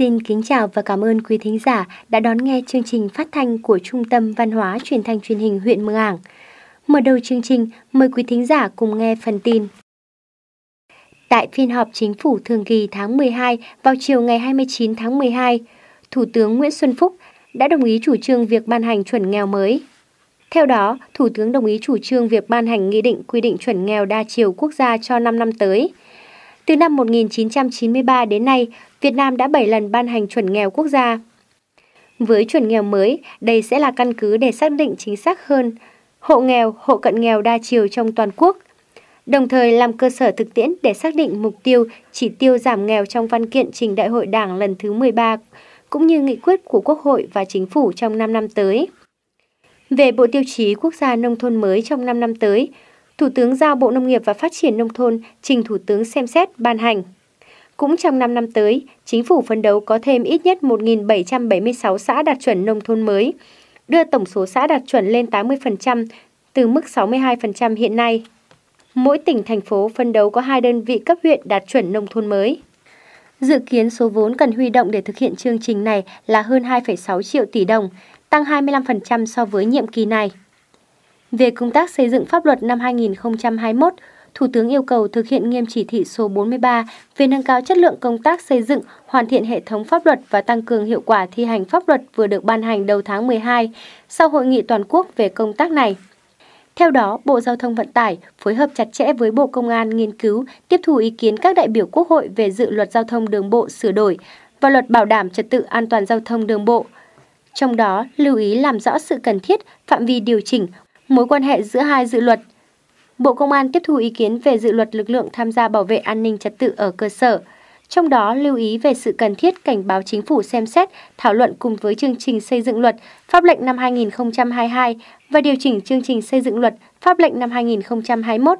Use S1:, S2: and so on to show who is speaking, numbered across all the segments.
S1: Xin kính chào và cảm ơn quý thính giả đã đón nghe chương trình phát thanh của Trung tâm Văn hóa Truyền thanh Truyền hình huyện Mường Ảng. Mở đầu chương trình, mời quý thính giả cùng nghe phần tin. Tại phiên họp chính phủ thường kỳ tháng 12 vào chiều ngày 29 tháng 12, Thủ tướng Nguyễn Xuân Phúc đã đồng ý chủ trương việc ban hành chuẩn nghèo mới. Theo đó, Thủ tướng đồng ý chủ trương việc ban hành nghị định quy định chuẩn nghèo đa chiều quốc gia cho 5 năm tới – từ năm 1993 đến nay, Việt Nam đã 7 lần ban hành chuẩn nghèo quốc gia. Với chuẩn nghèo mới, đây sẽ là căn cứ để xác định chính xác hơn hộ nghèo, hộ cận nghèo đa chiều trong toàn quốc, đồng thời làm cơ sở thực tiễn để xác định mục tiêu, chỉ tiêu giảm nghèo trong văn kiện trình Đại hội Đảng lần thứ 13, cũng như nghị quyết của Quốc hội và Chính phủ trong 5 năm tới. Về Bộ Tiêu chí Quốc gia Nông thôn mới trong 5 năm tới, Thủ tướng giao Bộ Nông nghiệp và Phát triển Nông thôn trình Thủ tướng xem xét ban hành. Cũng trong 5 năm tới, chính phủ phấn đấu có thêm ít nhất 1.776 xã đạt chuẩn nông thôn mới, đưa tổng số xã đạt chuẩn lên 80% từ mức 62% hiện nay. Mỗi tỉnh, thành phố phân đấu có hai đơn vị cấp huyện đạt chuẩn nông thôn mới. Dự kiến số vốn cần huy động để thực hiện chương trình này là hơn 2,6 triệu tỷ đồng, tăng 25% so với nhiệm kỳ này. Về công tác xây dựng pháp luật năm 2021, Thủ tướng yêu cầu thực hiện nghiêm chỉ thị số 43 về nâng cao chất lượng công tác xây dựng, hoàn thiện hệ thống pháp luật và tăng cường hiệu quả thi hành pháp luật vừa được ban hành đầu tháng 12 sau hội nghị toàn quốc về công tác này. Theo đó, Bộ Giao thông Vận tải phối hợp chặt chẽ với Bộ Công an nghiên cứu, tiếp thu ý kiến các đại biểu Quốc hội về dự luật giao thông đường bộ sửa đổi và luật bảo đảm trật tự an toàn giao thông đường bộ. Trong đó, lưu ý làm rõ sự cần thiết, phạm vi điều chỉnh, mối quan hệ giữa hai dự luật. Bộ Công an tiếp thu ý kiến về dự luật lực lượng tham gia bảo vệ an ninh trật tự ở cơ sở, trong đó lưu ý về sự cần thiết cảnh báo chính phủ xem xét, thảo luận cùng với chương trình xây dựng luật pháp lệnh năm 2022 và điều chỉnh chương trình xây dựng luật pháp lệnh năm 2021.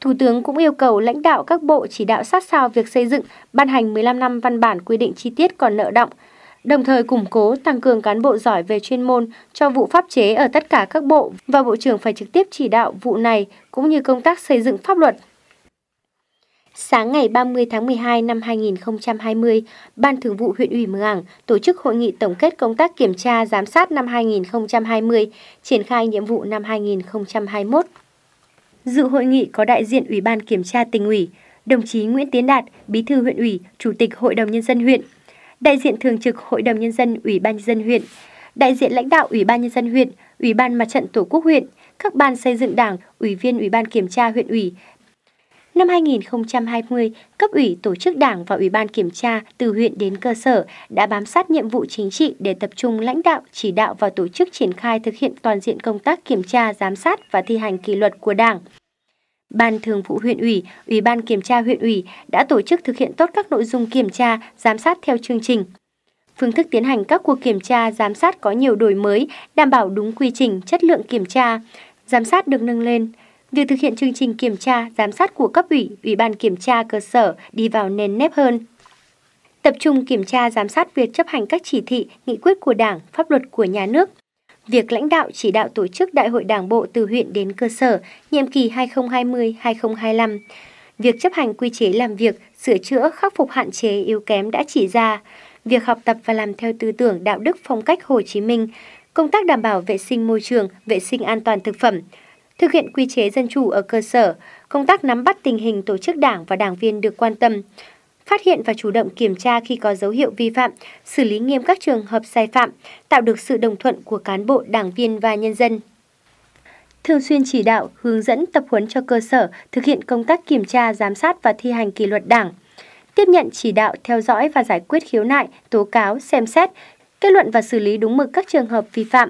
S1: Thủ tướng cũng yêu cầu lãnh đạo các bộ chỉ đạo sát sao việc xây dựng, ban hành 15 năm văn bản quy định chi tiết còn nợ động – đồng thời củng cố tăng cường cán bộ giỏi về chuyên môn cho vụ pháp chế ở tất cả các bộ và Bộ trưởng phải trực tiếp chỉ đạo vụ này cũng như công tác xây dựng pháp luật. Sáng ngày 30 tháng 12 năm 2020, Ban Thường vụ huyện ủy Mường Ảng tổ chức hội nghị tổng kết công tác kiểm tra giám sát năm 2020, triển khai nhiệm vụ năm 2021. Dự hội nghị có đại diện Ủy ban Kiểm tra tỉnh ủy, đồng chí Nguyễn Tiến Đạt, Bí thư huyện ủy, Chủ tịch Hội đồng Nhân dân huyện, đại diện thường trực Hội đồng Nhân dân Ủy ban Nhân dân huyện, đại diện lãnh đạo Ủy ban Nhân dân huyện, Ủy ban Mặt trận Tổ quốc huyện, các ban xây dựng đảng, ủy viên Ủy ban Kiểm tra huyện ủy. Năm 2020, cấp ủy tổ chức đảng và Ủy ban Kiểm tra từ huyện đến cơ sở đã bám sát nhiệm vụ chính trị để tập trung lãnh đạo, chỉ đạo và tổ chức triển khai thực hiện toàn diện công tác kiểm tra, giám sát và thi hành kỷ luật của đảng, Ban Thường vụ huyện ủy, Ủy ban kiểm tra huyện ủy đã tổ chức thực hiện tốt các nội dung kiểm tra, giám sát theo chương trình. Phương thức tiến hành các cuộc kiểm tra, giám sát có nhiều đổi mới, đảm bảo đúng quy trình, chất lượng kiểm tra, giám sát được nâng lên. Việc thực hiện chương trình kiểm tra, giám sát của cấp ủy, ủy ban kiểm tra cơ sở đi vào nền nếp hơn. Tập trung kiểm tra giám sát việc chấp hành các chỉ thị, nghị quyết của Đảng, pháp luật của nhà nước, Việc lãnh đạo chỉ đạo tổ chức Đại hội Đảng bộ từ huyện đến cơ sở, nhiệm kỳ 2020-2025. Việc chấp hành quy chế làm việc, sửa chữa, khắc phục hạn chế yếu kém đã chỉ ra. Việc học tập và làm theo tư tưởng đạo đức phong cách Hồ Chí Minh, công tác đảm bảo vệ sinh môi trường, vệ sinh an toàn thực phẩm, thực hiện quy chế dân chủ ở cơ sở, công tác nắm bắt tình hình tổ chức đảng và đảng viên được quan tâm, phát hiện và chủ động kiểm tra khi có dấu hiệu vi phạm, xử lý nghiêm các trường hợp sai phạm, tạo được sự đồng thuận của cán bộ, đảng viên và nhân dân thường xuyên chỉ đạo, hướng dẫn tập huấn cho cơ sở thực hiện công tác kiểm tra, giám sát và thi hành kỷ luật đảng. Tiếp nhận chỉ đạo, theo dõi và giải quyết khiếu nại, tố cáo, xem xét, kết luận và xử lý đúng mực các trường hợp vi phạm.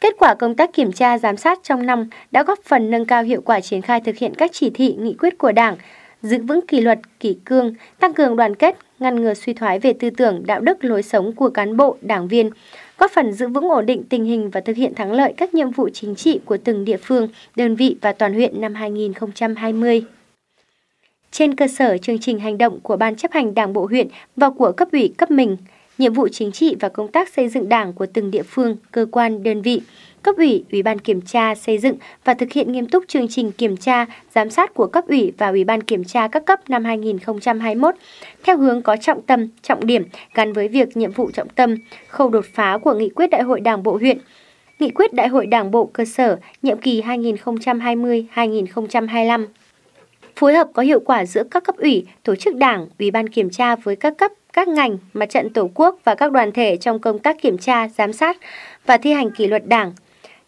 S1: Kết quả công tác kiểm tra, giám sát trong năm đã góp phần nâng cao hiệu quả triển khai thực hiện các chỉ thị, nghị quyết của Đảng, giữ vững kỷ luật, kỷ cương, tăng cường đoàn kết, ngăn ngừa suy thoái về tư tưởng, đạo đức, lối sống của cán bộ, đảng viên, góp phần giữ vững ổn định tình hình và thực hiện thắng lợi các nhiệm vụ chính trị của từng địa phương, đơn vị và toàn huyện năm 2020. Trên cơ sở chương trình hành động của Ban chấp hành Đảng Bộ huyện và của cấp ủy cấp mình, nhiệm vụ chính trị và công tác xây dựng đảng của từng địa phương, cơ quan, đơn vị, cấp ủy, ủy ban kiểm tra xây dựng và thực hiện nghiêm túc chương trình kiểm tra, giám sát của cấp ủy và ủy ban kiểm tra các cấp năm 2021 theo hướng có trọng tâm, trọng điểm gắn với việc nhiệm vụ trọng tâm, khâu đột phá của nghị quyết đại hội Đảng bộ huyện Nghị quyết Đại hội Đảng bộ cơ sở nhiệm kỳ 2020-2025 phối hợp có hiệu quả giữa các cấp ủy, tổ chức đảng, ủy ban kiểm tra với các cấp, các ngành, mặt trận tổ quốc và các đoàn thể trong công tác kiểm tra, giám sát và thi hành kỷ luật đảng,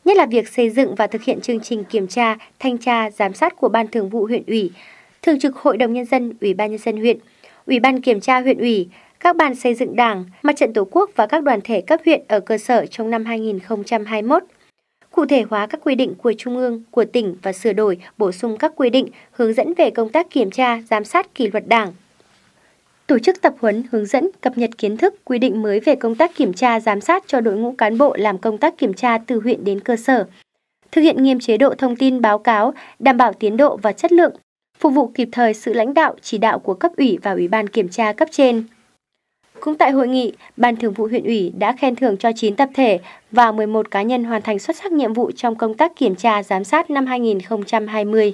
S1: nhất là việc xây dựng và thực hiện chương trình kiểm tra, thanh tra, giám sát của Ban Thường vụ huyện ủy, Thường trực Hội đồng Nhân dân, Ủy ban Nhân dân huyện, Ủy ban Kiểm tra huyện ủy, các ban xây dựng đảng, mặt trận tổ quốc và các đoàn thể cấp huyện ở cơ sở trong năm 2021 cụ thể hóa các quy định của Trung ương, của tỉnh và sửa đổi, bổ sung các quy định hướng dẫn về công tác kiểm tra, giám sát kỷ luật đảng, tổ chức tập huấn, hướng dẫn, cập nhật kiến thức, quy định mới về công tác kiểm tra, giám sát cho đội ngũ cán bộ làm công tác kiểm tra từ huyện đến cơ sở. Thực hiện nghiêm chế độ thông tin báo cáo, đảm bảo tiến độ và chất lượng, phục vụ kịp thời sự lãnh đạo, chỉ đạo của cấp ủy và ủy ban kiểm tra cấp trên. Cũng tại hội nghị, Ban Thường vụ huyện ủy đã khen thưởng cho 9 tập thể và 11 cá nhân hoàn thành xuất sắc nhiệm vụ trong công tác kiểm tra giám sát năm 2020.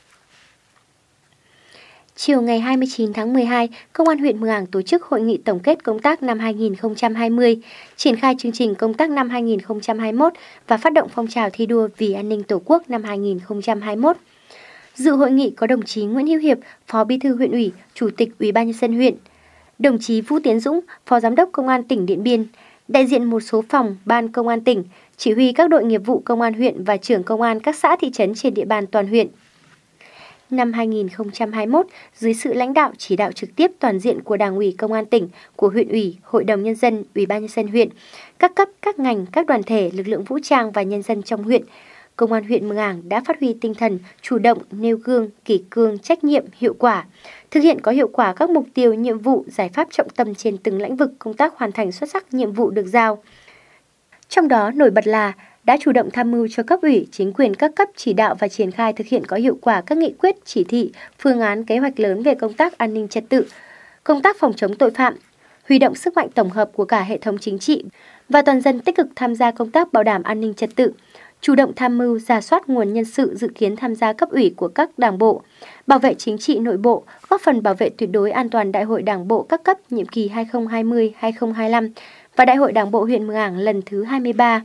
S1: Chiều ngày 29 tháng 12, Công an huyện Mường Ảng tổ chức hội nghị tổng kết công tác năm 2020, triển khai chương trình công tác năm 2021 và phát động phong trào thi đua vì an ninh Tổ quốc năm 2021. Dự hội nghị có đồng chí Nguyễn Hữu Hiệp, Phó Bí thư huyện ủy, Chủ tịch Ủy ban nhân dân huyện, đồng chí Vũ Tiến Dũng, Phó Giám đốc Công an tỉnh Điện Biên, đại diện một số phòng, ban công an tỉnh, chỉ huy các đội nghiệp vụ công an huyện và trưởng công an các xã thị trấn trên địa bàn toàn huyện năm 2021 dưới sự lãnh đạo chỉ đạo trực tiếp toàn diện của Đảng ủy Công an tỉnh, của huyện ủy, Hội đồng nhân dân, Ủy ban nhân dân huyện, các cấp, các ngành, các đoàn thể, lực lượng vũ trang và nhân dân trong huyện, Công an huyện Mường Ảng đã phát huy tinh thần chủ động, nêu gương, kỷ cương, trách nhiệm, hiệu quả, thực hiện có hiệu quả các mục tiêu, nhiệm vụ, giải pháp trọng tâm trên từng lĩnh vực công tác hoàn thành xuất sắc nhiệm vụ được giao. Trong đó nổi bật là đã chủ động tham mưu cho cấp ủy, chính quyền các cấp chỉ đạo và triển khai thực hiện có hiệu quả các nghị quyết, chỉ thị, phương án, kế hoạch lớn về công tác an ninh trật tự, công tác phòng chống tội phạm, huy động sức mạnh tổng hợp của cả hệ thống chính trị và toàn dân tích cực tham gia công tác bảo đảm an ninh trật tự, chủ động tham mưu ra soát nguồn nhân sự dự kiến tham gia cấp ủy của các đảng bộ, bảo vệ chính trị nội bộ, góp phần bảo vệ tuyệt đối an toàn Đại hội Đảng bộ các cấp nhiệm kỳ 2020-2025 và Đại hội Đảng bộ huyện Mường Ảng lần thứ 23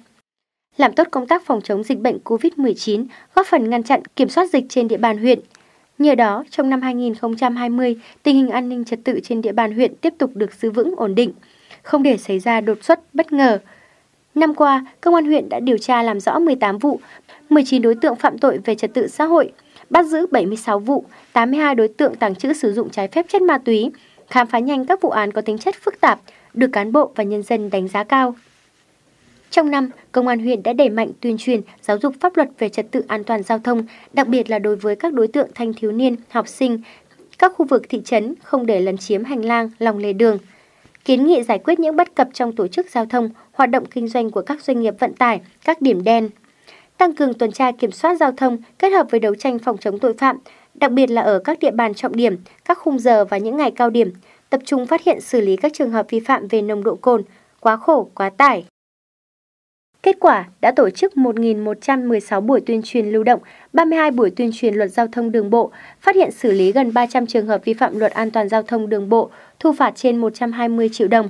S1: làm tốt công tác phòng chống dịch bệnh COVID-19, góp phần ngăn chặn kiểm soát dịch trên địa bàn huyện. Nhờ đó, trong năm 2020, tình hình an ninh trật tự trên địa bàn huyện tiếp tục được giữ vững ổn định, không để xảy ra đột xuất bất ngờ. Năm qua, công an huyện đã điều tra làm rõ 18 vụ, 19 đối tượng phạm tội về trật tự xã hội, bắt giữ 76 vụ, 82 đối tượng tàng trữ sử dụng trái phép chất ma túy, khám phá nhanh các vụ án có tính chất phức tạp, được cán bộ và nhân dân đánh giá cao. Trong năm, Công an huyện đã đẩy mạnh tuyên truyền, giáo dục pháp luật về trật tự an toàn giao thông, đặc biệt là đối với các đối tượng thanh thiếu niên, học sinh, các khu vực thị trấn không để lấn chiếm hành lang, lòng lề đường. Kiến nghị giải quyết những bất cập trong tổ chức giao thông, hoạt động kinh doanh của các doanh nghiệp vận tải, các điểm đen. Tăng cường tuần tra kiểm soát giao thông kết hợp với đấu tranh phòng chống tội phạm, đặc biệt là ở các địa bàn trọng điểm, các khung giờ và những ngày cao điểm, tập trung phát hiện xử lý các trường hợp vi phạm về nồng độ cồn, quá khổ, quá tải. Kết quả đã tổ chức 1.116 buổi tuyên truyền lưu động, 32 buổi tuyên truyền luật giao thông đường bộ, phát hiện xử lý gần 300 trường hợp vi phạm luật an toàn giao thông đường bộ, thu phạt trên 120 triệu đồng.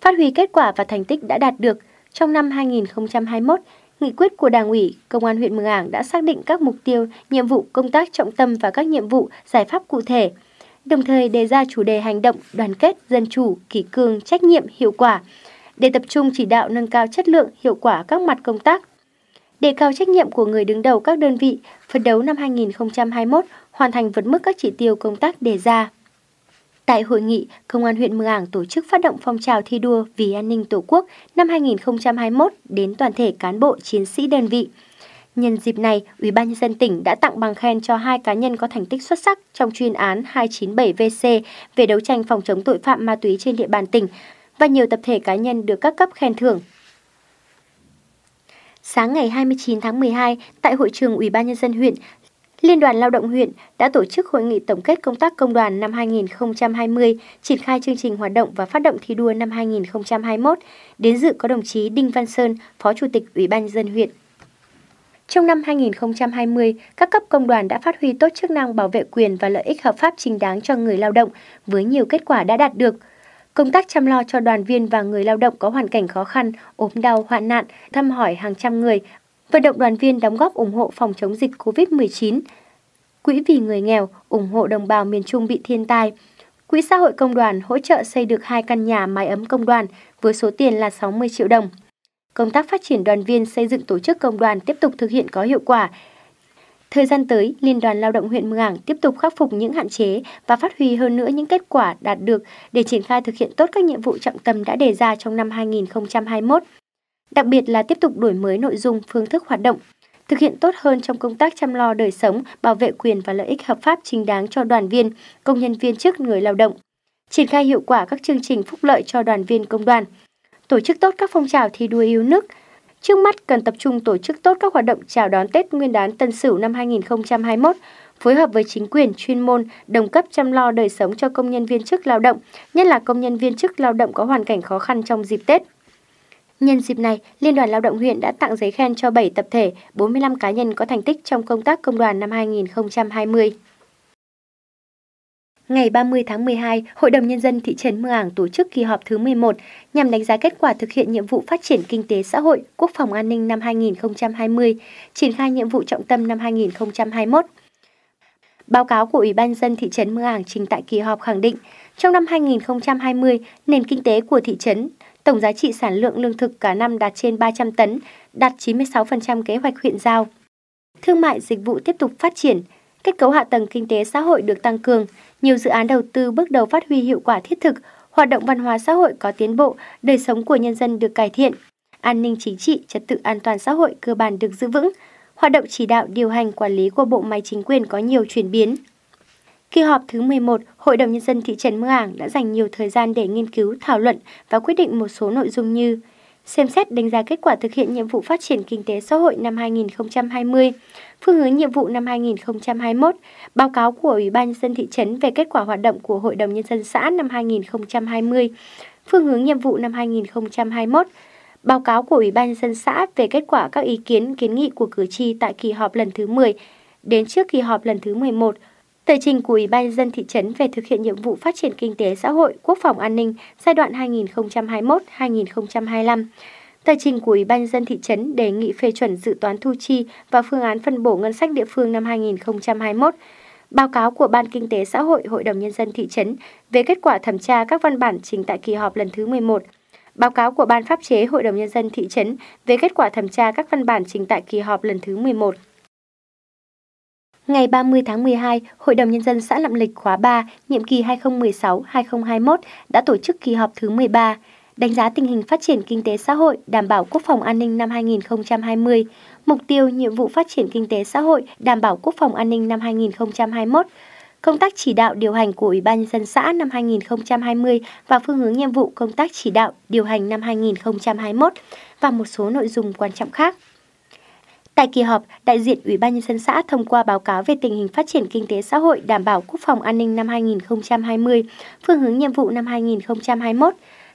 S1: Phát huy kết quả và thành tích đã đạt được, trong năm 2021, nghị quyết của Đảng ủy, Công an huyện Mường Ảng đã xác định các mục tiêu, nhiệm vụ công tác trọng tâm và các nhiệm vụ, giải pháp cụ thể, đồng thời đề ra chủ đề hành động đoàn kết, dân chủ, kỷ cương, trách nhiệm, hiệu quả – để tập trung chỉ đạo nâng cao chất lượng, hiệu quả các mặt công tác. Đề cao trách nhiệm của người đứng đầu các đơn vị, phấn đấu năm 2021 hoàn thành vượt mức các chỉ tiêu công tác đề ra. Tại hội nghị, Công an huyện Mường Ảng tổ chức phát động phong trào thi đua vì an ninh Tổ quốc năm 2021 đến toàn thể cán bộ chiến sĩ đơn vị. Nhân dịp này, Ủy ban nhân dân tỉnh đã tặng bằng khen cho hai cá nhân có thành tích xuất sắc trong chuyên án 297VC về đấu tranh phòng chống tội phạm ma túy trên địa bàn tỉnh và nhiều tập thể cá nhân được các cấp khen thưởng. Sáng ngày 29 tháng 12, tại hội trường Ủy ban nhân dân huyện, Liên đoàn Lao động huyện đã tổ chức hội nghị tổng kết công tác công đoàn năm 2020, triển khai chương trình hoạt động và phát động thi đua năm 2021. Đến dự có đồng chí Đinh Văn Sơn, Phó Chủ tịch Ủy ban nhân dân huyện. Trong năm 2020, các cấp công đoàn đã phát huy tốt chức năng bảo vệ quyền và lợi ích hợp pháp chính đáng cho người lao động với nhiều kết quả đã đạt được – Công tác chăm lo cho đoàn viên và người lao động có hoàn cảnh khó khăn, ốm đau, hoạn nạn, thăm hỏi hàng trăm người, vận động đoàn viên đóng góp ủng hộ phòng chống dịch COVID-19, Quỹ vì người nghèo ủng hộ đồng bào miền Trung bị thiên tai, Quỹ xã hội công đoàn hỗ trợ xây được hai căn nhà mái ấm công đoàn với số tiền là 60 triệu đồng. Công tác phát triển đoàn viên xây dựng tổ chức công đoàn tiếp tục thực hiện có hiệu quả, Thời gian tới, Liên đoàn Lao động huyện Mường Ảng tiếp tục khắc phục những hạn chế và phát huy hơn nữa những kết quả đạt được để triển khai thực hiện tốt các nhiệm vụ trọng tâm đã đề ra trong năm 2021. Đặc biệt là tiếp tục đổi mới nội dung, phương thức hoạt động, thực hiện tốt hơn trong công tác chăm lo đời sống, bảo vệ quyền và lợi ích hợp pháp chính đáng cho đoàn viên, công nhân viên chức người lao động, triển khai hiệu quả các chương trình phúc lợi cho đoàn viên công đoàn, tổ chức tốt các phong trào thi đua yêu nước, Trước mắt cần tập trung tổ chức tốt các hoạt động chào đón Tết Nguyên đán Tân Sửu năm 2021, phối hợp với chính quyền chuyên môn đồng cấp chăm lo đời sống cho công nhân viên chức lao động, nhất là công nhân viên chức lao động có hoàn cảnh khó khăn trong dịp Tết. Nhân dịp này, Liên đoàn Lao động huyện đã tặng giấy khen cho 7 tập thể, 45 cá nhân có thành tích trong công tác công đoàn năm 2020. Ngày 30 tháng 12, Hội đồng Nhân dân thị trấn Mường Ảng tổ chức kỳ họp thứ 11 nhằm đánh giá kết quả thực hiện nhiệm vụ phát triển kinh tế xã hội, quốc phòng an ninh năm 2020, triển khai nhiệm vụ trọng tâm năm 2021. Báo cáo của Ủy ban dân thị trấn Mường Ảng trình tại kỳ họp khẳng định, trong năm 2020, nền kinh tế của thị trấn, tổng giá trị sản lượng lương thực cả năm đạt trên 300 tấn, đạt 96% kế hoạch huyện giao. Thương mại dịch vụ tiếp tục phát triển, kết cấu hạ tầng kinh tế xã hội được tăng cường, nhiều dự án đầu tư bước đầu phát huy hiệu quả thiết thực, hoạt động văn hóa xã hội có tiến bộ, đời sống của nhân dân được cải thiện, an ninh chính trị, trật tự an toàn xã hội cơ bản được giữ vững, hoạt động chỉ đạo điều hành quản lý của bộ máy chính quyền có nhiều chuyển biến. Kỳ họp thứ 11, Hội đồng Nhân dân thị trấn Mương Ảng đã dành nhiều thời gian để nghiên cứu, thảo luận và quyết định một số nội dung như xem xét đánh giá kết quả thực hiện nhiệm vụ phát triển kinh tế xã hội năm 2020, phương hướng nhiệm vụ năm 2021, báo cáo của Ủy ban nhân dân thị trấn về kết quả hoạt động của Hội đồng nhân dân xã năm 2020, phương hướng nhiệm vụ năm 2021, báo cáo của Ủy ban nhân dân xã về kết quả các ý kiến kiến nghị của cử tri tại kỳ họp lần thứ 10 đến trước kỳ họp lần thứ 11 Tờ trình của Ủy ban dân thị trấn về thực hiện nhiệm vụ phát triển kinh tế xã hội, quốc phòng an ninh giai đoạn 2021-2025. Tờ trình của Ủy ban dân thị trấn đề nghị phê chuẩn dự toán thu chi và phương án phân bổ ngân sách địa phương năm 2021 báo cáo của Ban Kinh tế Xã hội Hội đồng Nhân dân thị trấn về kết quả thẩm tra các văn bản trình tại kỳ họp lần thứ 11, báo cáo của Ban Pháp chế Hội đồng Nhân dân thị trấn về kết quả thẩm tra các văn bản trình tại kỳ họp lần thứ 11. Ngày 30 tháng 12, Hội đồng Nhân dân xã Lạm Lịch khóa 3, nhiệm kỳ 2016-2021 đã tổ chức kỳ họp thứ 13, đánh giá tình hình phát triển kinh tế xã hội, đảm bảo quốc phòng an ninh năm 2020, mục tiêu nhiệm vụ phát triển kinh tế xã hội, đảm bảo quốc phòng an ninh năm 2021, công tác chỉ đạo điều hành của Ủy ban nhân dân xã năm 2020 và phương hướng nhiệm vụ công tác chỉ đạo điều hành năm 2021 và một số nội dung quan trọng khác. Tại kỳ họp, đại diện Ủy ban nhân dân xã thông qua báo cáo về tình hình phát triển kinh tế xã hội đảm bảo quốc phòng an ninh năm 2020, phương hướng nhiệm vụ năm 2021.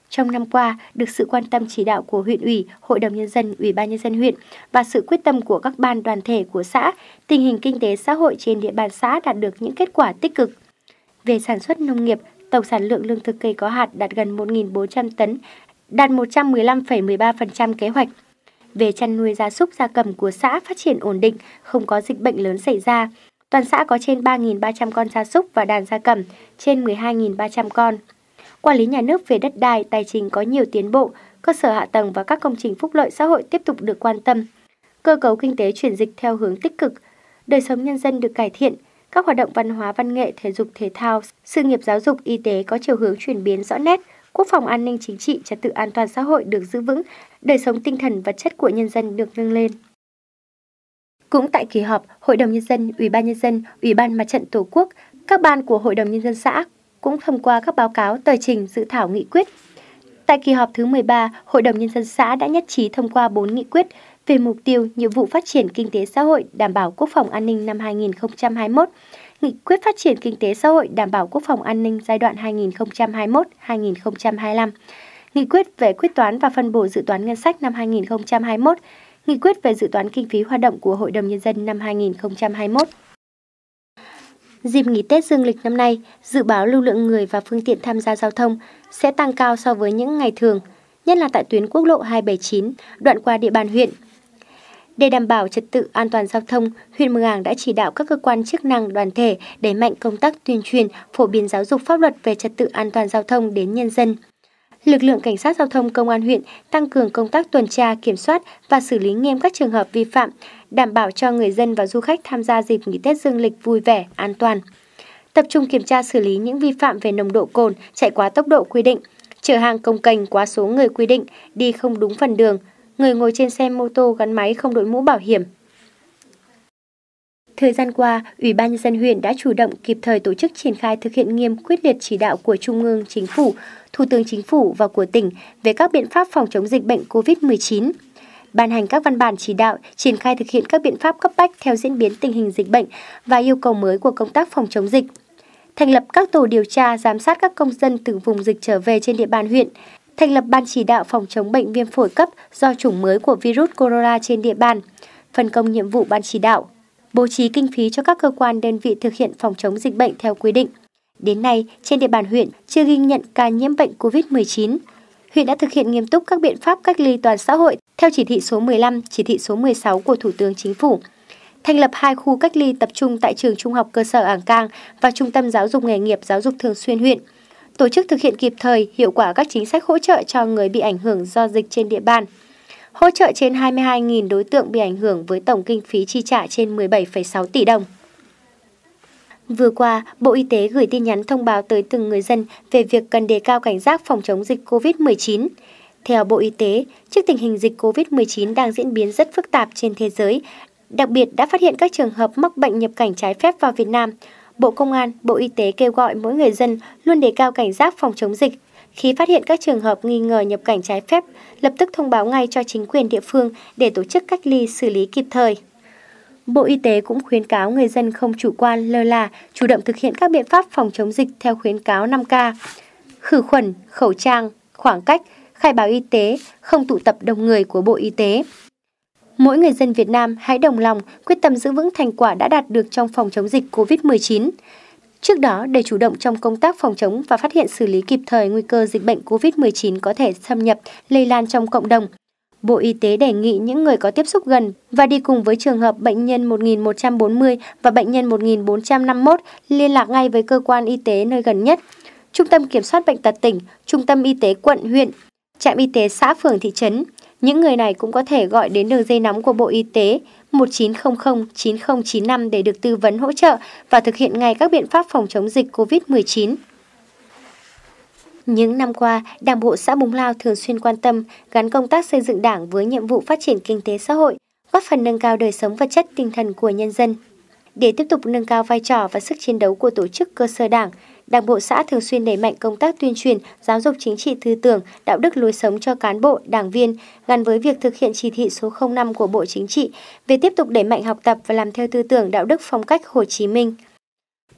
S1: Trong năm qua, được sự quan tâm chỉ đạo của huyện ủy, hội đồng nhân dân, ủy ban nhân dân huyện và sự quyết tâm của các ban đoàn thể của xã, tình hình kinh tế xã hội trên địa bàn xã đạt được những kết quả tích cực. Về sản xuất nông nghiệp, tổng sản lượng lương thực cây có hạt đạt gần 1.400 tấn, đạt 115,13% kế hoạch về chăn nuôi gia súc gia cầm của xã phát triển ổn định, không có dịch bệnh lớn xảy ra. Toàn xã có trên 3.300 con gia súc và đàn gia cầm, trên 12.300 con. Quản lý nhà nước về đất đai, tài chính có nhiều tiến bộ, cơ sở hạ tầng và các công trình phúc lợi xã hội tiếp tục được quan tâm. Cơ cấu kinh tế chuyển dịch theo hướng tích cực, đời sống nhân dân được cải thiện, các hoạt động văn hóa văn nghệ, thể dục thể thao, sự nghiệp giáo dục y tế có chiều hướng chuyển biến rõ nét, quốc phòng an ninh chính trị, trật tự an toàn xã hội được giữ vững, đời sống tinh thần vật chất của nhân dân được nâng lên. Cũng tại kỳ họp, Hội đồng Nhân dân, Ủy ban Nhân dân, Ủy ban Mặt trận Tổ quốc, các ban của Hội đồng Nhân dân xã cũng thông qua các báo cáo tờ trình dự thảo nghị quyết. Tại kỳ họp thứ 13, Hội đồng Nhân dân xã đã nhất trí thông qua 4 nghị quyết về mục tiêu, nhiệm vụ phát triển kinh tế xã hội đảm bảo quốc phòng an ninh năm 2021, Nghị quyết phát triển kinh tế xã hội đảm bảo quốc phòng an ninh giai đoạn 2021-2025, Nghị quyết về quyết toán và phân bổ dự toán ngân sách năm 2021, Nghị quyết về dự toán kinh phí hoạt động của Hội đồng Nhân dân năm 2021. Dịp nghỉ Tết dương lịch năm nay, dự báo lưu lượng người và phương tiện tham gia giao thông sẽ tăng cao so với những ngày thường, nhất là tại tuyến quốc lộ 279, đoạn qua địa bàn huyện – để đảm bảo trật tự an toàn giao thông, huyện Mường Ảng đã chỉ đạo các cơ quan chức năng đoàn thể đẩy mạnh công tác tuyên truyền, phổ biến giáo dục pháp luật về trật tự an toàn giao thông đến nhân dân. Lực lượng cảnh sát giao thông công an huyện tăng cường công tác tuần tra, kiểm soát và xử lý nghiêm các trường hợp vi phạm, đảm bảo cho người dân và du khách tham gia dịp nghỉ Tết Dương lịch vui vẻ, an toàn. Tập trung kiểm tra xử lý những vi phạm về nồng độ cồn, chạy quá tốc độ quy định, chở hàng công cành quá số người quy định, đi không đúng phần đường, người ngồi trên xe mô tô gắn máy không đội mũ bảo hiểm. Thời gian qua, Ủy ban nhân dân huyện đã chủ động kịp thời tổ chức triển khai thực hiện nghiêm quyết liệt chỉ đạo của Trung ương Chính phủ, Thủ tướng Chính phủ và của tỉnh về các biện pháp phòng chống dịch bệnh COVID-19 ban hành các văn bản chỉ đạo, triển khai thực hiện các biện pháp cấp bách theo diễn biến tình hình dịch bệnh và yêu cầu mới của công tác phòng chống dịch. Thành lập các tổ điều tra giám sát các công dân từ vùng dịch trở về trên địa bàn huyện, thành lập Ban chỉ đạo phòng chống bệnh viêm phổi cấp do chủng mới của virus corona trên địa bàn, phân công nhiệm vụ Ban chỉ đạo, bố trí kinh phí cho các cơ quan đơn vị thực hiện phòng chống dịch bệnh theo quy định. Đến nay, trên địa bàn huyện chưa ghi nhận ca nhiễm bệnh COVID-19. Huyện đã thực hiện nghiêm túc các biện pháp cách ly toàn xã hội theo chỉ thị số 15, chỉ thị số 16 của Thủ tướng Chính phủ thành lập hai khu cách ly tập trung tại trường trung học cơ sở Ảng Cang và trung tâm giáo dục nghề nghiệp giáo dục thường xuyên huyện – tổ chức thực hiện kịp thời, hiệu quả các chính sách hỗ trợ cho người bị ảnh hưởng do dịch trên địa bàn, hỗ trợ trên 22.000 đối tượng bị ảnh hưởng với tổng kinh phí chi trả trên 17,6 tỷ đồng. Vừa qua, Bộ Y tế gửi tin nhắn thông báo tới từng người dân về việc cần đề cao cảnh giác phòng chống dịch COVID-19. Theo Bộ Y tế, trước tình hình dịch COVID-19 đang diễn biến rất phức tạp trên thế giới, đặc biệt đã phát hiện các trường hợp mắc bệnh nhập cảnh trái phép vào Việt Nam, Bộ Công an, Bộ Y tế kêu gọi mỗi người dân luôn đề cao cảnh giác phòng chống dịch. Khi phát hiện các trường hợp nghi ngờ nhập cảnh trái phép, lập tức thông báo ngay cho chính quyền địa phương để tổ chức cách ly xử lý kịp thời. Bộ Y tế cũng khuyến cáo người dân không chủ quan, lơ là, chủ động thực hiện các biện pháp phòng chống dịch theo khuyến cáo 5K. Khử khuẩn, khẩu trang, khoảng cách, khai báo y tế, không tụ tập đông người của Bộ Y tế mỗi người dân Việt Nam hãy đồng lòng quyết tâm giữ vững thành quả đã đạt được trong phòng chống dịch COVID-19. Trước đó, để chủ động trong công tác phòng chống và phát hiện xử lý kịp thời nguy cơ dịch bệnh COVID-19 có thể xâm nhập, lây lan trong cộng đồng, Bộ Y tế đề nghị những người có tiếp xúc gần và đi cùng với trường hợp bệnh nhân 1140 và bệnh nhân 1451 liên lạc ngay với cơ quan y tế nơi gần nhất, Trung tâm Kiểm soát Bệnh tật tỉnh, Trung tâm Y tế quận, huyện, trạm y tế xã, phường, thị trấn, những người này cũng có thể gọi đến đường dây nóng của Bộ Y tế 1900 9095 để được tư vấn hỗ trợ và thực hiện ngay các biện pháp phòng chống dịch COVID-19. Những năm qua, Đảng bộ xã Búng Lao thường xuyên quan tâm gắn công tác xây dựng Đảng với nhiệm vụ phát triển kinh tế xã hội, góp phần nâng cao đời sống vật chất tinh thần của nhân dân. Để tiếp tục nâng cao vai trò và sức chiến đấu của tổ chức cơ sở Đảng, Đảng bộ xã thường xuyên đẩy mạnh công tác tuyên truyền, giáo dục chính trị tư tưởng, đạo đức lối sống cho cán bộ, đảng viên gắn với việc thực hiện chỉ thị số 05 của Bộ Chính trị về tiếp tục đẩy mạnh học tập và làm theo tư tưởng đạo đức phong cách Hồ Chí Minh.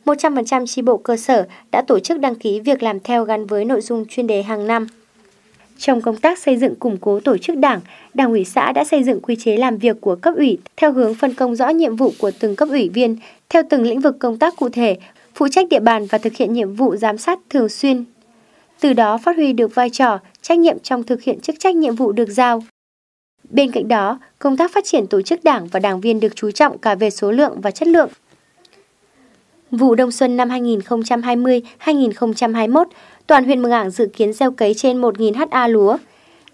S1: 100% tri bộ cơ sở đã tổ chức đăng ký việc làm theo gắn với nội dung chuyên đề hàng năm. Trong công tác xây dựng củng cố tổ chức đảng, Đảng ủy xã đã xây dựng quy chế làm việc của cấp ủy theo hướng phân công rõ nhiệm vụ của từng cấp ủy viên theo từng lĩnh vực công tác cụ thể phụ trách địa bàn và thực hiện nhiệm vụ giám sát thường xuyên. Từ đó phát huy được vai trò, trách nhiệm trong thực hiện chức trách nhiệm vụ được giao. Bên cạnh đó, công tác phát triển tổ chức đảng và đảng viên được chú trọng cả về số lượng và chất lượng. Vụ đông xuân năm 2020-2021, toàn huyện Mường Ảng dự kiến gieo cấy trên 1.000 ha lúa.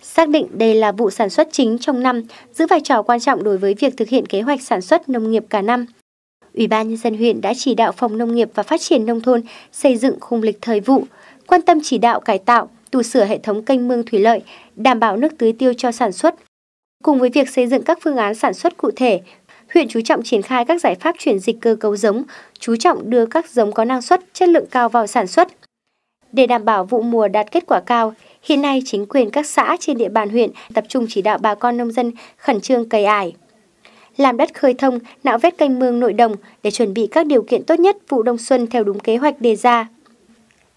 S1: Xác định đây là vụ sản xuất chính trong năm, giữ vai trò quan trọng đối với việc thực hiện kế hoạch sản xuất nông nghiệp cả năm – Ủy ban Nhân dân huyện đã chỉ đạo Phòng Nông nghiệp và Phát triển Nông thôn xây dựng khung lịch thời vụ, quan tâm chỉ đạo cải tạo, tu sửa hệ thống kênh mương thủy lợi, đảm bảo nước tưới tiêu cho sản xuất. Cùng với việc xây dựng các phương án sản xuất cụ thể, huyện chú trọng triển khai các giải pháp chuyển dịch cơ cấu giống, chú trọng đưa các giống có năng suất, chất lượng cao vào sản xuất. Để đảm bảo vụ mùa đạt kết quả cao, hiện nay chính quyền các xã trên địa bàn huyện tập trung chỉ đạo bà con nông dân khẩn trương cày ải, làm đất khơi thông, nạo vét canh mương nội đồng để chuẩn bị các điều kiện tốt nhất vụ đông xuân theo đúng kế hoạch đề ra.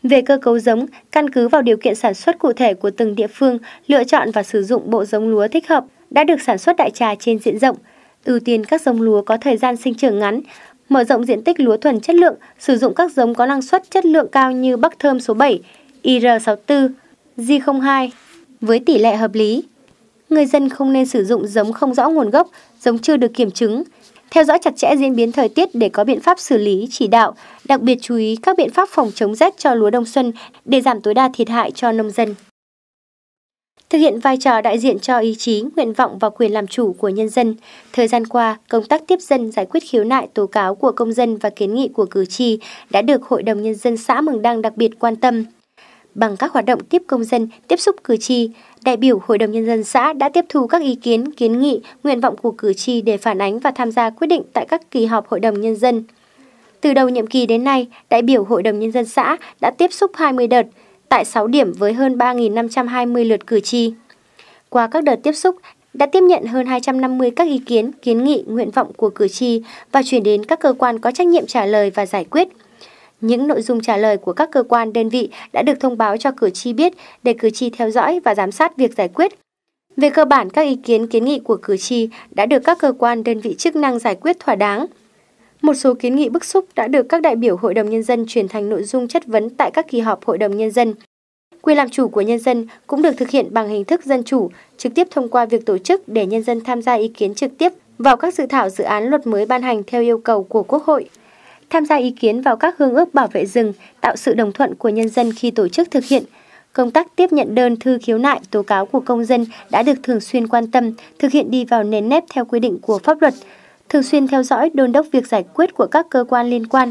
S1: Về cơ cấu giống, căn cứ vào điều kiện sản xuất cụ thể của từng địa phương, lựa chọn và sử dụng bộ giống lúa thích hợp đã được sản xuất đại trà trên diện rộng, ưu tiên các giống lúa có thời gian sinh trưởng ngắn, mở rộng diện tích lúa thuần chất lượng, sử dụng các giống có năng suất chất lượng cao như Bắc Thơm số 7, IR64, G02 với tỷ lệ hợp lý người dân không nên sử dụng giống không rõ nguồn gốc, giống chưa được kiểm chứng. Theo dõi chặt chẽ diễn biến thời tiết để có biện pháp xử lý, chỉ đạo, đặc biệt chú ý các biện pháp phòng chống rét cho lúa đông xuân để giảm tối đa thiệt hại cho nông dân. Thực hiện vai trò đại diện cho ý chí, nguyện vọng và quyền làm chủ của nhân dân, thời gian qua, công tác tiếp dân giải quyết khiếu nại tố cáo của công dân và kiến nghị của cử tri đã được Hội đồng Nhân dân xã mừng Đăng đặc biệt quan tâm, bằng các hoạt động tiếp công dân, tiếp xúc cử tri. Đại biểu Hội đồng Nhân dân xã đã tiếp thu các ý kiến, kiến nghị, nguyện vọng của cử tri để phản ánh và tham gia quyết định tại các kỳ họp Hội đồng Nhân dân. Từ đầu nhiệm kỳ đến nay, đại biểu Hội đồng Nhân dân xã đã tiếp xúc 20 đợt, tại 6 điểm với hơn 3.520 lượt cử tri. Qua các đợt tiếp xúc, đã tiếp nhận hơn 250 các ý kiến, kiến nghị, nguyện vọng của cử tri và chuyển đến các cơ quan có trách nhiệm trả lời và giải quyết – những nội dung trả lời của các cơ quan đơn vị đã được thông báo cho cử tri biết để cử tri theo dõi và giám sát việc giải quyết. Về cơ bản, các ý kiến kiến nghị của cử tri đã được các cơ quan đơn vị chức năng giải quyết thỏa đáng. Một số kiến nghị bức xúc đã được các đại biểu Hội đồng Nhân dân chuyển thành nội dung chất vấn tại các kỳ họp Hội đồng Nhân dân. Quyền làm chủ của nhân dân cũng được thực hiện bằng hình thức dân chủ, trực tiếp thông qua việc tổ chức để nhân dân tham gia ý kiến trực tiếp vào các dự thảo dự án luật mới ban hành theo yêu cầu của Quốc hội tham gia ý kiến vào các hương ước bảo vệ rừng, tạo sự đồng thuận của nhân dân khi tổ chức thực hiện. Công tác tiếp nhận đơn thư khiếu nại, tố cáo của công dân đã được thường xuyên quan tâm, thực hiện đi vào nền nếp theo quy định của pháp luật, thường xuyên theo dõi đôn đốc việc giải quyết của các cơ quan liên quan.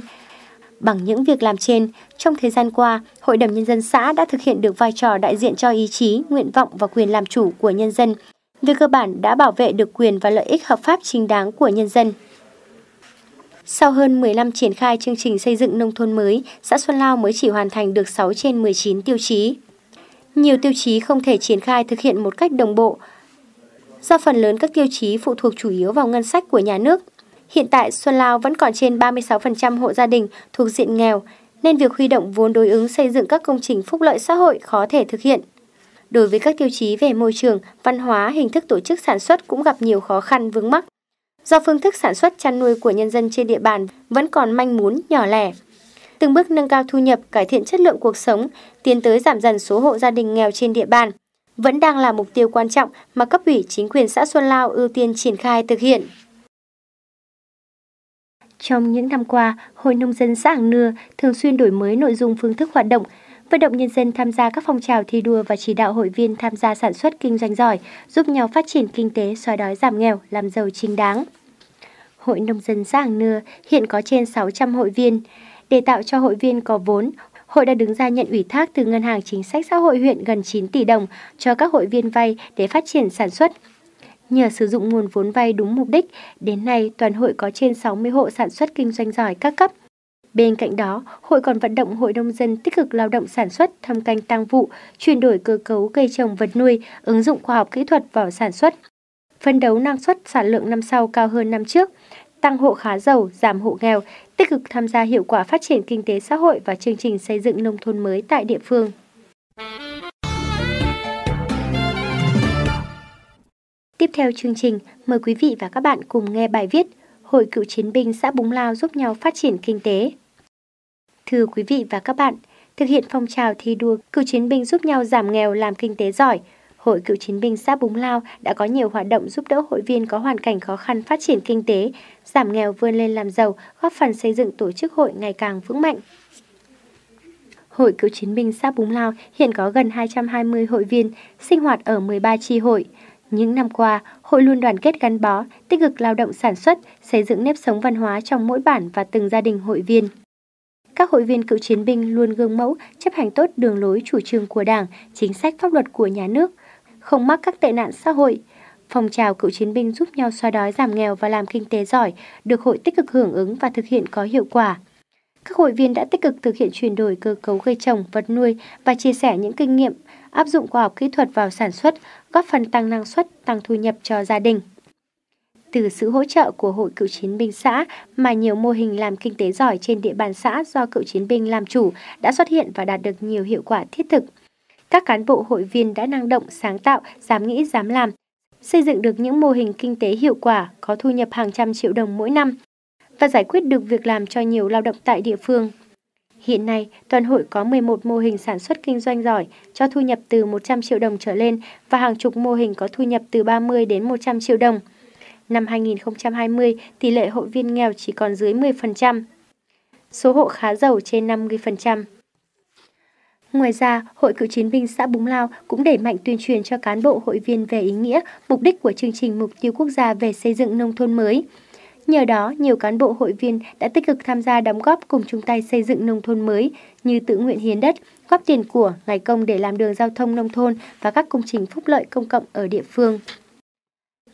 S1: Bằng những việc làm trên, trong thời gian qua, Hội đồng Nhân dân xã đã thực hiện được vai trò đại diện cho ý chí, nguyện vọng và quyền làm chủ của nhân dân. Về cơ bản đã bảo vệ được quyền và lợi ích hợp pháp chính đáng của nhân dân. Sau hơn 10 năm triển khai chương trình xây dựng nông thôn mới, xã Xuân Lao mới chỉ hoàn thành được 6 trên 19 tiêu chí. Nhiều tiêu chí không thể triển khai thực hiện một cách đồng bộ, do phần lớn các tiêu chí phụ thuộc chủ yếu vào ngân sách của nhà nước. Hiện tại, Xuân Lao vẫn còn trên 36% hộ gia đình thuộc diện nghèo, nên việc huy động vốn đối ứng xây dựng các công trình phúc lợi xã hội khó thể thực hiện. Đối với các tiêu chí về môi trường, văn hóa, hình thức tổ chức sản xuất cũng gặp nhiều khó khăn vướng mắc do phương thức sản xuất chăn nuôi của nhân dân trên địa bàn vẫn còn manh mún, nhỏ lẻ. Từng bước nâng cao thu nhập, cải thiện chất lượng cuộc sống, tiến tới giảm dần số hộ gia đình nghèo trên địa bàn vẫn đang là mục tiêu quan trọng mà cấp ủy chính quyền xã Xuân Lao ưu tiên triển khai thực hiện. Trong những năm qua, Hội Nông dân xã Hàng Nưa thường xuyên đổi mới nội dung phương thức hoạt động, vận động nhân dân tham gia các phong trào thi đua và chỉ đạo hội viên tham gia sản xuất kinh doanh giỏi, giúp nhau phát triển kinh tế, xóa đói giảm nghèo, làm giàu chính đáng. Hội Nông dân xã Hàng Nưa hiện có trên 600 hội viên. Để tạo cho hội viên có vốn, hội đã đứng ra nhận ủy thác từ Ngân hàng Chính sách Xã hội huyện gần 9 tỷ đồng cho các hội viên vay để phát triển sản xuất. Nhờ sử dụng nguồn vốn vay đúng mục đích, đến nay toàn hội có trên 60 hộ sản xuất kinh doanh giỏi các cấp, Bên cạnh đó, hội còn vận động hội nông dân tích cực lao động sản xuất, thăm canh tăng vụ, chuyển đổi cơ cấu cây trồng vật nuôi, ứng dụng khoa học kỹ thuật vào sản xuất. Phân đấu năng suất sản lượng năm sau cao hơn năm trước, tăng hộ khá giàu, giảm hộ nghèo, tích cực tham gia hiệu quả phát triển kinh tế xã hội và chương trình xây dựng nông thôn mới tại địa phương. Tiếp theo chương trình, mời quý vị và các bạn cùng nghe bài viết Hội cựu chiến binh xã Búng Lao giúp nhau phát triển kinh tế. Thưa quý vị và các bạn, thực hiện phong trào thi đua cựu chiến binh giúp nhau giảm nghèo làm kinh tế giỏi, Hội cựu chiến binh xã Búng Lao đã có nhiều hoạt động giúp đỡ hội viên có hoàn cảnh khó khăn phát triển kinh tế, giảm nghèo vươn lên làm giàu, góp phần xây dựng tổ chức hội ngày càng vững mạnh. Hội cựu chiến binh xã Búng Lao hiện có gần 220 hội viên, sinh hoạt ở 13 chi hội. Những năm qua, hội luôn đoàn kết gắn bó, tích cực lao động sản xuất, xây dựng nếp sống văn hóa trong mỗi bản và từng gia đình hội viên. Các hội viên cựu chiến binh luôn gương mẫu, chấp hành tốt đường lối chủ trương của Đảng, chính sách pháp luật của nhà nước, không mắc các tệ nạn xã hội. Phong trào cựu chiến binh giúp nhau xóa đói giảm nghèo và làm kinh tế giỏi, được hội tích cực hưởng ứng và thực hiện có hiệu quả. Các hội viên đã tích cực thực hiện chuyển đổi cơ cấu cây trồng, vật nuôi và chia sẻ những kinh nghiệm, áp dụng khoa học kỹ thuật vào sản xuất, góp phần tăng năng suất, tăng thu nhập cho gia đình. Từ sự hỗ trợ của Hội Cựu Chiến binh xã mà nhiều mô hình làm kinh tế giỏi trên địa bàn xã do cựu chiến binh làm chủ đã xuất hiện và đạt được nhiều hiệu quả thiết thực. Các cán bộ hội viên đã năng động, sáng tạo, dám nghĩ, dám làm, xây dựng được những mô hình kinh tế hiệu quả có thu nhập hàng trăm triệu đồng mỗi năm và giải quyết được việc làm cho nhiều lao động tại địa phương Hiện nay, toàn hội có 11 mô hình sản xuất kinh doanh giỏi cho thu nhập từ 100 triệu đồng trở lên và hàng chục mô hình có thu nhập từ 30 đến 100 triệu đồng. Năm 2020, tỷ lệ hội viên nghèo chỉ còn dưới 10%. Số hộ khá giàu trên 50%. Ngoài ra, Hội Cựu Chiến binh xã Búng Lao cũng đẩy mạnh tuyên truyền cho cán bộ hội viên về ý nghĩa, mục đích của chương trình Mục tiêu Quốc gia về xây dựng nông thôn mới. Nhờ đó, nhiều cán bộ hội viên đã tích cực tham gia đóng góp cùng chung tay xây dựng nông thôn mới như tự nguyện hiến đất, góp tiền của, ngày công để làm đường giao thông nông thôn và các công trình phúc lợi công cộng ở địa phương.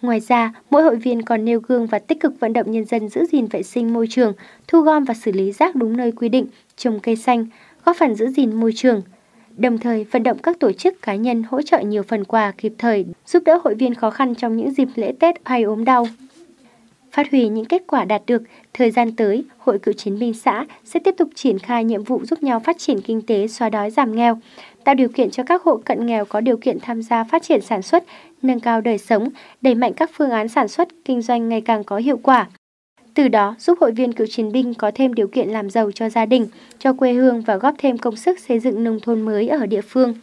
S1: Ngoài ra, mỗi hội viên còn nêu gương và tích cực vận động nhân dân giữ gìn vệ sinh môi trường, thu gom và xử lý rác đúng nơi quy định, trồng cây xanh, góp phần giữ gìn môi trường. Đồng thời, vận động các tổ chức cá nhân hỗ trợ nhiều phần quà kịp thời, giúp đỡ hội viên khó khăn trong những dịp lễ Tết hay ốm đau. Phát huy những kết quả đạt được, thời gian tới, Hội Cựu chiến binh xã sẽ tiếp tục triển khai nhiệm vụ giúp nhau phát triển kinh tế, xóa đói giảm nghèo, tạo điều kiện cho các hộ cận nghèo có điều kiện tham gia phát triển sản xuất, nâng cao đời sống, đẩy mạnh các phương án sản xuất, kinh doanh ngày càng có hiệu quả. Từ đó giúp hội viên cựu chiến binh có thêm điều kiện làm giàu cho gia đình, cho quê hương và góp thêm công sức xây dựng nông thôn mới ở địa phương.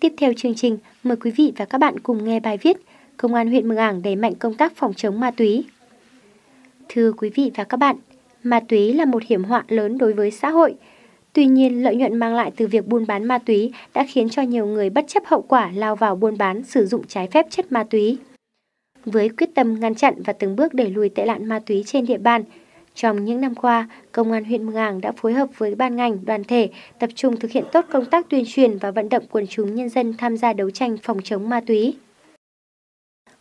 S1: Tiếp theo chương trình, mời quý vị và các bạn cùng nghe bài viết Công an huyện Mường Ảng đẩy mạnh công tác phòng chống ma túy. Thưa quý vị và các bạn, ma túy là một hiểm họa lớn đối với xã hội. Tuy nhiên, lợi nhuận mang lại từ việc buôn bán ma túy đã khiến cho nhiều người bất chấp hậu quả lao vào buôn bán sử dụng trái phép chất ma túy. Với quyết tâm ngăn chặn và từng bước đẩy lùi tệ nạn ma túy trên địa bàn, trong những năm qua, Công an huyện Mường Ảng đã phối hợp với ban ngành, đoàn thể tập trung thực hiện tốt công tác tuyên truyền và vận động quần chúng nhân dân tham gia đấu tranh phòng chống ma túy.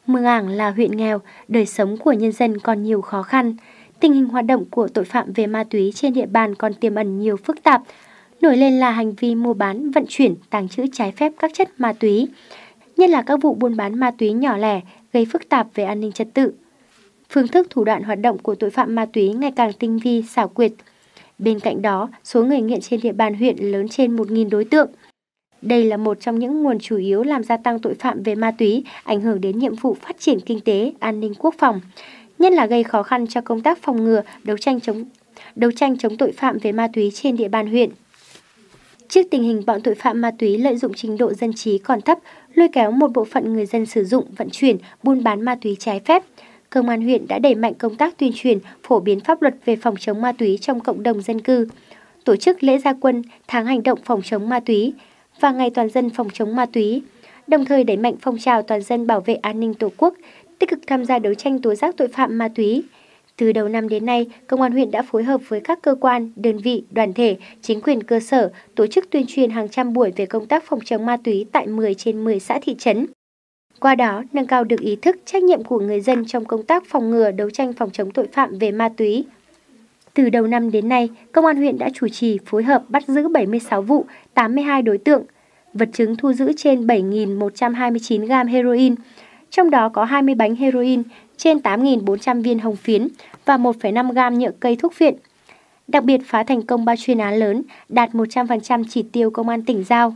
S1: Mường Ảng là huyện nghèo, đời sống của nhân dân còn nhiều khó khăn. Tình hình hoạt động của tội phạm về ma túy trên địa bàn còn tiềm ẩn nhiều phức tạp. Nổi lên là hành vi mua bán, vận chuyển, tàng trữ trái phép các chất ma túy, nhất là các vụ buôn bán ma túy nhỏ lẻ gây phức tạp về an ninh trật tự, phương thức thủ đoạn hoạt động của tội phạm ma túy ngày càng tinh vi, xảo quyệt. Bên cạnh đó, số người nghiện trên địa bàn huyện lớn trên 1.000 đối tượng. Đây là một trong những nguồn chủ yếu làm gia tăng tội phạm về ma túy, ảnh hưởng đến nhiệm vụ phát triển kinh tế, an ninh quốc phòng, nhất là gây khó khăn cho công tác phòng ngừa, đấu tranh chống đấu tranh chống tội phạm về ma túy trên địa bàn huyện. Trước tình hình bọn tội phạm ma túy lợi dụng trình độ dân trí còn thấp, lôi kéo một bộ phận người dân sử dụng, vận chuyển, buôn bán ma túy trái phép, công an huyện đã đẩy mạnh công tác tuyên truyền, phổ biến pháp luật về phòng chống ma túy trong cộng đồng dân cư, tổ chức lễ gia quân tháng hành động phòng chống ma túy và ngày toàn dân phòng chống ma túy, đồng thời đẩy mạnh phong trào toàn dân bảo vệ an ninh Tổ quốc, tích cực tham gia đấu tranh tố giác tội phạm ma túy. Từ đầu năm đến nay, Công an huyện đã phối hợp với các cơ quan, đơn vị, đoàn thể, chính quyền cơ sở tổ chức tuyên truyền hàng trăm buổi về công tác phòng chống ma túy tại 10 trên 10 xã thị trấn, qua đó nâng cao được ý thức trách nhiệm của người dân trong công tác phòng ngừa đấu tranh phòng chống tội phạm về ma túy. Từ đầu năm đến nay, Công an huyện đã chủ trì phối hợp bắt giữ 76 vụ, 82 đối tượng. Vật chứng thu giữ trên 7.129 gam heroin, trong đó có 20 bánh heroin, trên 8.400 viên hồng phiến và 1,5 gam nhựa cây thuốc viện. Đặc biệt phá thành công ba chuyên án lớn, đạt 100% chỉ tiêu công an tỉnh giao.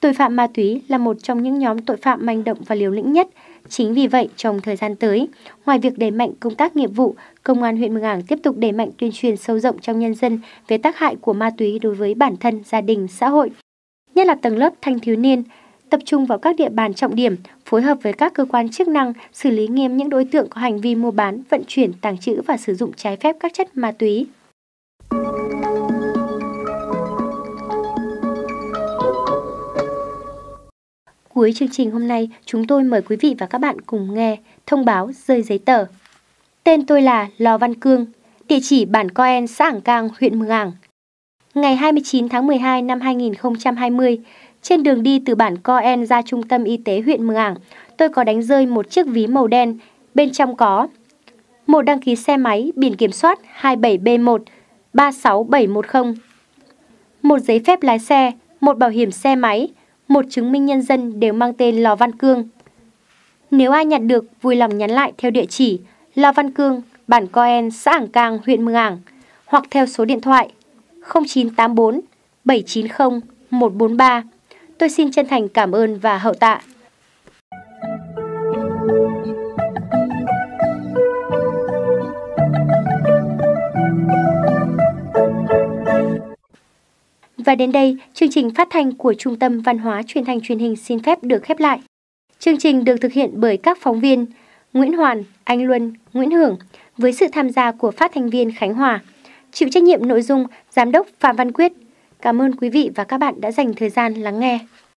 S1: Tội phạm ma túy là một trong những nhóm tội phạm manh động và liều lĩnh nhất. Chính vì vậy, trong thời gian tới, ngoài việc đẩy mạnh công tác nghiệp vụ, Công an huyện Mường Ảng tiếp tục đẩy mạnh tuyên truyền sâu rộng trong nhân dân về tác hại của ma túy đối với bản thân, gia đình, xã hội, nhất là tầng lớp thanh thiếu niên, tập trung vào các địa bàn trọng điểm, phối hợp với các cơ quan chức năng xử lý nghiêm những đối tượng có hành vi mua bán, vận chuyển, tàng trữ và sử dụng trái phép các chất ma túy. Cuối chương trình hôm nay, chúng tôi mời quý vị và các bạn cùng nghe thông báo rơi giấy tờ. Tên tôi là Lò Văn Cương, địa chỉ bản Coen, xã Ảng Cang, huyện Mường Ảng. Ngày 29 tháng 12 năm 2020, trên đường đi từ bản Coen ra trung tâm y tế huyện Mường Ảng, tôi có đánh rơi một chiếc ví màu đen, bên trong có một đăng ký xe máy biển kiểm soát 27B1 36710, một giấy phép lái xe, một bảo hiểm xe máy, một chứng minh nhân dân đều mang tên Lò Văn Cương. Nếu ai nhặt được, vui lòng nhắn lại theo địa chỉ Lò Văn Cương, Bản Coen, xã Ảng Cang, huyện Mường Ảng, hoặc theo số điện thoại 0984 790 143. Tôi xin chân thành cảm ơn và hậu tạ. Và đến đây, chương trình phát thanh của Trung tâm Văn hóa Truyền thanh Truyền hình xin phép được khép lại. Chương trình được thực hiện bởi các phóng viên Nguyễn Hoàn, Anh Luân, Nguyễn Hưởng với sự tham gia của phát thanh viên Khánh Hòa. Chịu trách nhiệm nội dung Giám đốc Phạm Văn Quyết. Cảm ơn quý vị và các bạn đã dành thời gian lắng nghe.